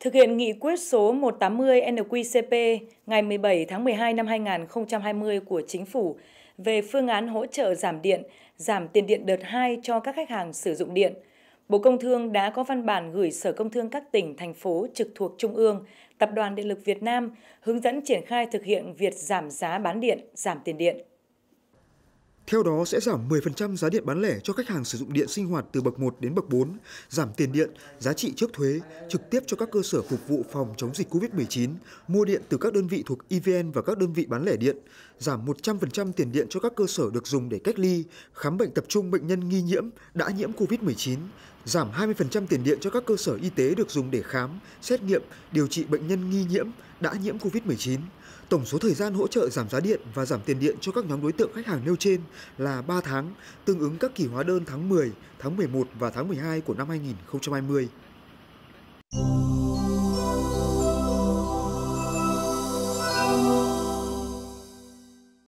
Thực hiện nghị quyết số 180 NQCP ngày 17 tháng 12 năm 2020 của Chính phủ về phương án hỗ trợ giảm điện, giảm tiền điện đợt 2 cho các khách hàng sử dụng điện, Bộ Công Thương đã có văn bản gửi Sở Công Thương các tỉnh, thành phố trực thuộc Trung ương, Tập đoàn Điện lực Việt Nam hướng dẫn triển khai thực hiện việc giảm giá bán điện, giảm tiền điện. Theo đó sẽ giảm 10% giá điện bán lẻ cho khách hàng sử dụng điện sinh hoạt từ bậc 1 đến bậc 4, giảm tiền điện, giá trị trước thuế trực tiếp cho các cơ sở phục vụ phòng chống dịch Covid-19, mua điện từ các đơn vị thuộc EVN và các đơn vị bán lẻ điện, giảm 100% tiền điện cho các cơ sở được dùng để cách ly, khám bệnh tập trung bệnh nhân nghi nhiễm đã nhiễm Covid-19, giảm 20% tiền điện cho các cơ sở y tế được dùng để khám, xét nghiệm, điều trị bệnh nhân nghi nhiễm, đã nhiễm COVID-19. Tổng số thời gian hỗ trợ giảm giá điện và giảm tiền điện cho các nhóm đối tượng khách hàng nêu trên là 3 tháng, tương ứng các kỳ hóa đơn tháng 10, tháng 11 và tháng 12 của năm 2020.